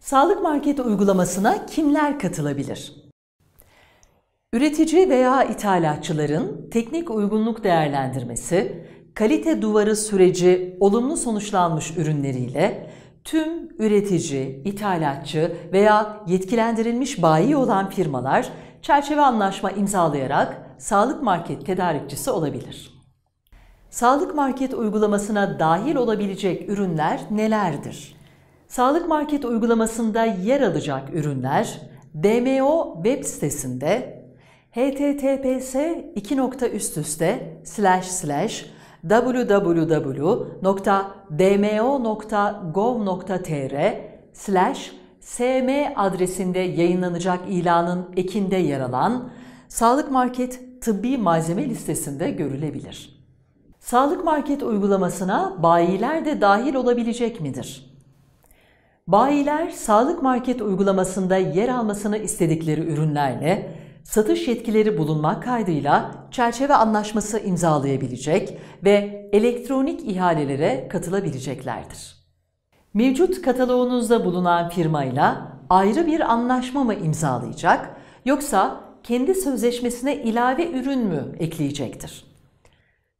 Sağlık Market uygulamasına kimler katılabilir? Üretici veya ithalatçıların teknik uygunluk değerlendirmesi, kalite duvarı süreci olumlu sonuçlanmış ürünleriyle tüm üretici, ithalatçı veya yetkilendirilmiş bayi olan firmalar çerçeve anlaşma imzalayarak sağlık market tedarikçisi olabilir. Sağlık market uygulamasına dahil olabilecek ürünler nelerdir? Sağlık Market uygulamasında yer alacak ürünler DMO web sitesinde https 2. üst üste slash slash www.dmo.gov.tr slash sm adresinde yayınlanacak ilanın ekinde yer alan Sağlık Market tıbbi malzeme listesinde görülebilir. Sağlık Market uygulamasına bayiler de dahil olabilecek midir? Bayiler sağlık market uygulamasında yer almasını istedikleri ürünlerle satış yetkileri bulunmak kaydıyla çerçeve anlaşması imzalayabilecek ve elektronik ihalelere katılabileceklerdir. Mevcut kataloğunuzda bulunan firmayla ayrı bir anlaşma mı imzalayacak yoksa kendi sözleşmesine ilave ürün mü ekleyecektir?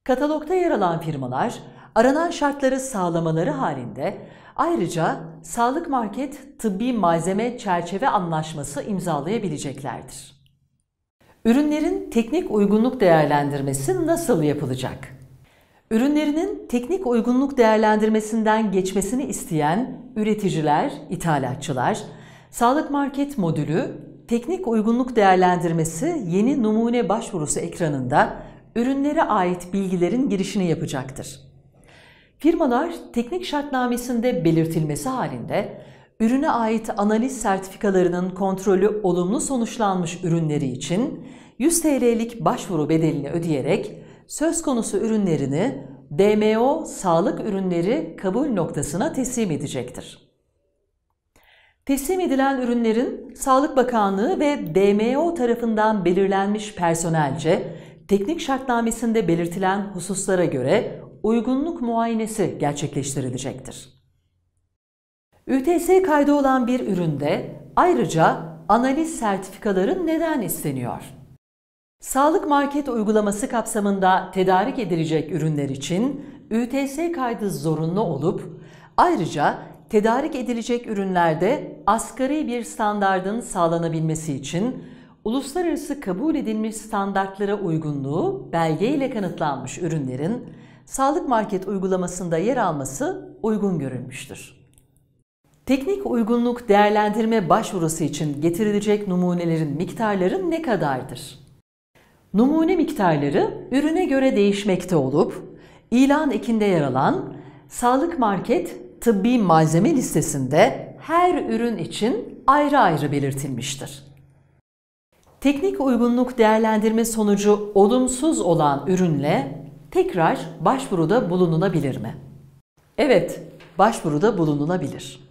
Katalogda yer alan firmalar aranan şartları sağlamaları halinde Ayrıca Sağlık Market Tıbbi Malzeme Çerçeve Anlaşması imzalayabileceklerdir. Ürünlerin teknik uygunluk değerlendirmesi nasıl yapılacak? Ürünlerinin teknik uygunluk değerlendirmesinden geçmesini isteyen üreticiler, ithalatçılar, Sağlık Market modülü teknik uygunluk değerlendirmesi yeni numune başvurusu ekranında ürünlere ait bilgilerin girişini yapacaktır. Firmalar teknik şartnamesinde belirtilmesi halinde ürüne ait analiz sertifikalarının kontrolü olumlu sonuçlanmış ürünleri için 100 TL'lik başvuru bedelini ödeyerek söz konusu ürünlerini DMO sağlık ürünleri kabul noktasına teslim edecektir. Teslim edilen ürünlerin Sağlık Bakanlığı ve DMO tarafından belirlenmiş personelce teknik şartnamesinde belirtilen hususlara göre uygunluk muayenesi gerçekleştirilecektir. ÜTS kaydı olan bir üründe ayrıca analiz sertifikaları neden isteniyor? Sağlık market uygulaması kapsamında tedarik edilecek ürünler için ÜTS kaydı zorunlu olup ayrıca tedarik edilecek ürünlerde asgari bir standardın sağlanabilmesi için uluslararası kabul edilmiş standartlara uygunluğu belge ile kanıtlanmış ürünlerin Sağlık Market uygulamasında yer alması uygun görülmüştür. Teknik uygunluk değerlendirme başvurusu için getirilecek numunelerin miktarları ne kadardır? Numune miktarları ürüne göre değişmekte olup, ilan ekinde yer alan Sağlık Market tıbbi malzeme listesinde her ürün için ayrı ayrı belirtilmiştir. Teknik uygunluk değerlendirme sonucu olumsuz olan ürünle tekrar başvuruda bulunulabilir mi? Evet, başvuruda bulunulabilir.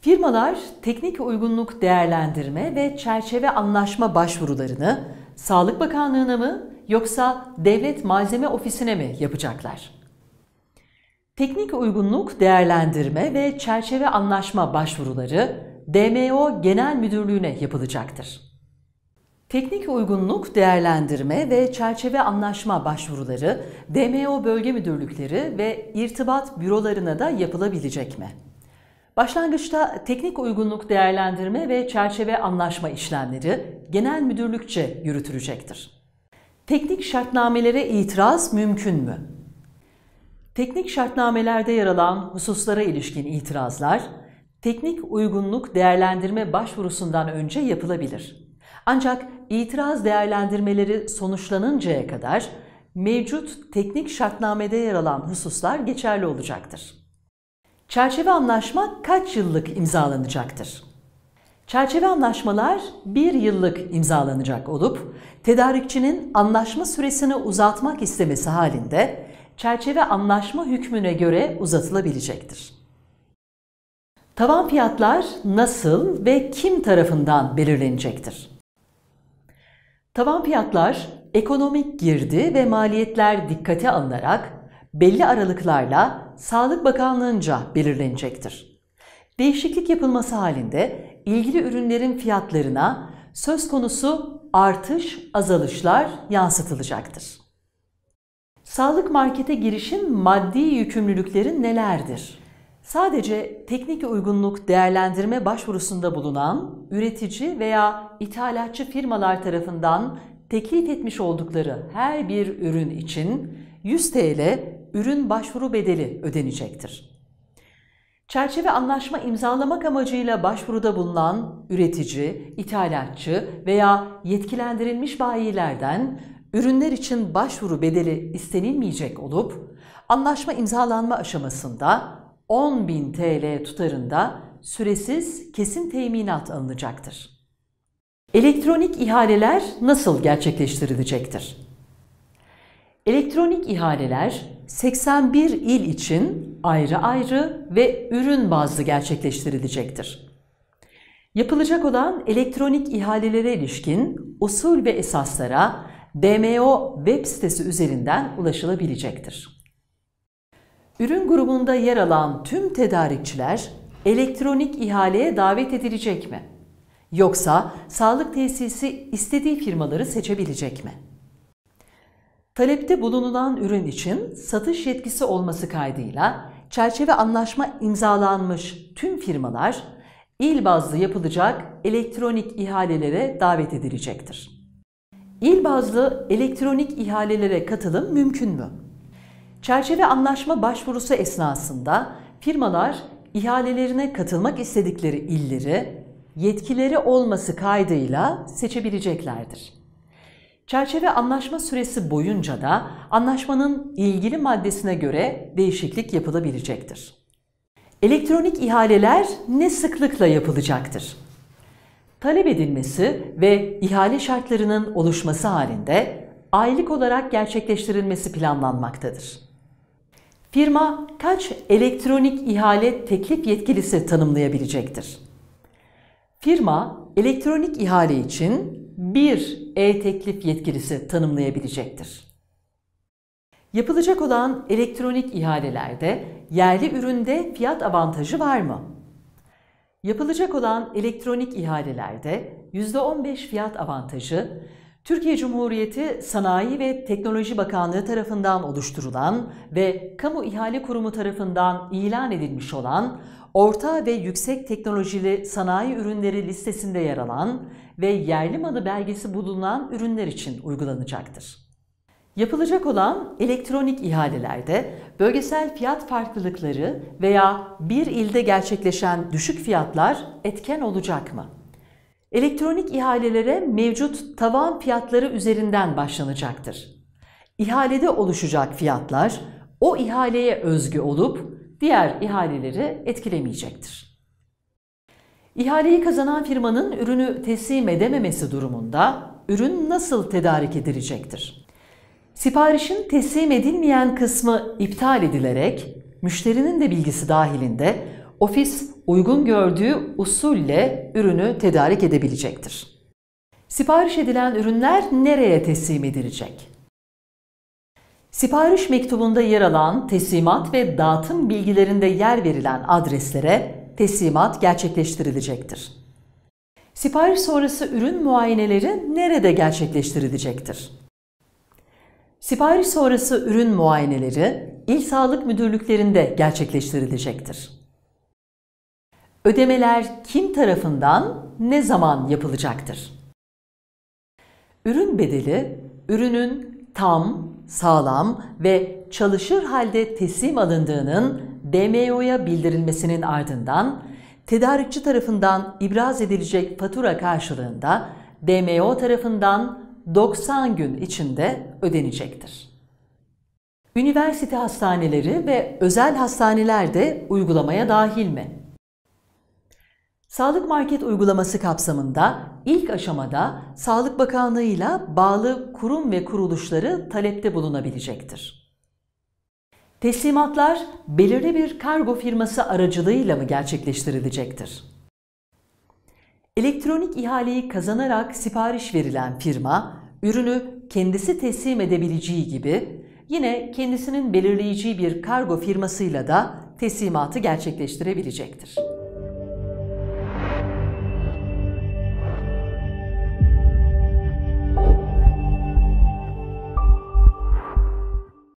Firmalar teknik uygunluk değerlendirme ve çerçeve anlaşma başvurularını Sağlık Bakanlığı'na mı yoksa Devlet Malzeme Ofisi'ne mi yapacaklar? Teknik uygunluk değerlendirme ve çerçeve anlaşma başvuruları DMO Genel Müdürlüğü'ne yapılacaktır. Teknik uygunluk, değerlendirme ve çerçeve anlaşma başvuruları DMO bölge müdürlükleri ve irtibat bürolarına da yapılabilecek mi? Başlangıçta teknik uygunluk değerlendirme ve çerçeve anlaşma işlemleri genel müdürlükçe yürütülecektir. Teknik şartnamelere itiraz mümkün mü? Teknik şartnamelerde yer alan hususlara ilişkin itirazlar, teknik uygunluk değerlendirme başvurusundan önce yapılabilir. Ancak itiraz değerlendirmeleri sonuçlanıncaya kadar mevcut teknik şartnamede yer alan hususlar geçerli olacaktır. Çerçeve anlaşma kaç yıllık imzalanacaktır? Çerçeve anlaşmalar bir yıllık imzalanacak olup, tedarikçinin anlaşma süresini uzatmak istemesi halinde çerçeve anlaşma hükmüne göre uzatılabilecektir. Tavan fiyatlar nasıl ve kim tarafından belirlenecektir? Tavan fiyatlar ekonomik girdi ve maliyetler dikkate alınarak belli aralıklarla Sağlık Bakanlığı'nca belirlenecektir. Değişiklik yapılması halinde ilgili ürünlerin fiyatlarına söz konusu artış azalışlar yansıtılacaktır. Sağlık markete girişin maddi yükümlülükleri nelerdir? Sadece teknik uygunluk değerlendirme başvurusunda bulunan üretici veya ithalatçı firmalar tarafından teklif etmiş oldukları her bir ürün için 100 TL ürün başvuru bedeli ödenecektir. Çerçeve anlaşma imzalamak amacıyla başvuruda bulunan üretici, ithalatçı veya yetkilendirilmiş bayilerden ürünler için başvuru bedeli istenilmeyecek olup anlaşma imzalanma aşamasında 10.000 TL tutarında süresiz kesin teminat alınacaktır. Elektronik ihaleler nasıl gerçekleştirilecektir? Elektronik ihaleler 81 il için ayrı ayrı ve ürün bazlı gerçekleştirilecektir. Yapılacak olan elektronik ihalelere ilişkin usul ve esaslara DMO web sitesi üzerinden ulaşılabilecektir. Ürün grubunda yer alan tüm tedarikçiler elektronik ihaleye davet edilecek mi? Yoksa sağlık tesisi istediği firmaları seçebilecek mi? Talepte bulunulan ürün için satış yetkisi olması kaydıyla çerçeve anlaşma imzalanmış tüm firmalar il bazlı yapılacak elektronik ihalelere davet edilecektir. İl bazlı elektronik ihalelere katılım mümkün mü? Çerçeve anlaşma başvurusu esnasında firmalar ihalelerine katılmak istedikleri illeri yetkileri olması kaydıyla seçebileceklerdir. Çerçeve anlaşma süresi boyunca da anlaşmanın ilgili maddesine göre değişiklik yapılabilecektir. Elektronik ihaleler ne sıklıkla yapılacaktır? Talep edilmesi ve ihale şartlarının oluşması halinde aylık olarak gerçekleştirilmesi planlanmaktadır firma kaç elektronik ihale teklif yetkilisi tanımlayabilecektir? Firma elektronik ihale için bir e-teklif yetkilisi tanımlayabilecektir. Yapılacak olan elektronik ihalelerde yerli üründe fiyat avantajı var mı? Yapılacak olan elektronik ihalelerde %15 fiyat avantajı Türkiye Cumhuriyeti Sanayi ve Teknoloji Bakanlığı tarafından oluşturulan ve kamu İhale kurumu tarafından ilan edilmiş olan orta ve yüksek teknolojili sanayi ürünleri listesinde yer alan ve yerli malı belgesi bulunan ürünler için uygulanacaktır. Yapılacak olan elektronik ihalelerde bölgesel fiyat farklılıkları veya bir ilde gerçekleşen düşük fiyatlar etken olacak mı? Elektronik ihalelere mevcut tavan fiyatları üzerinden başlanacaktır. İhalede oluşacak fiyatlar o ihaleye özgü olup diğer ihaleleri etkilemeyecektir. İhaleyi kazanan firmanın ürünü teslim edememesi durumunda ürün nasıl tedarik edilecektir? Siparişin teslim edilmeyen kısmı iptal edilerek müşterinin de bilgisi dahilinde ofis uygun gördüğü usulle ürünü tedarik edebilecektir. Sipariş edilen ürünler nereye teslim edilecek? Sipariş mektubunda yer alan teslimat ve dağıtım bilgilerinde yer verilen adreslere teslimat gerçekleştirilecektir. Sipariş sonrası ürün muayeneleri nerede gerçekleştirilecektir? Sipariş sonrası ürün muayeneleri il sağlık müdürlüklerinde gerçekleştirilecektir. Ödemeler kim tarafından ne zaman yapılacaktır? Ürün bedeli, ürünün tam, sağlam ve çalışır halde teslim alındığının DMO'ya bildirilmesinin ardından tedarikçi tarafından ibraz edilecek fatura karşılığında DMO tarafından 90 gün içinde ödenecektir. Üniversite hastaneleri ve özel hastaneler de uygulamaya dahil mi? Sağlık Market uygulaması kapsamında ilk aşamada Sağlık Bakanlığı ile bağlı kurum ve kuruluşları talepte bulunabilecektir. Teslimatlar belirli bir kargo firması aracılığıyla mı gerçekleştirilecektir? Elektronik ihaleyi kazanarak sipariş verilen firma, ürünü kendisi teslim edebileceği gibi yine kendisinin belirleyeceği bir kargo firmasıyla da teslimatı gerçekleştirebilecektir.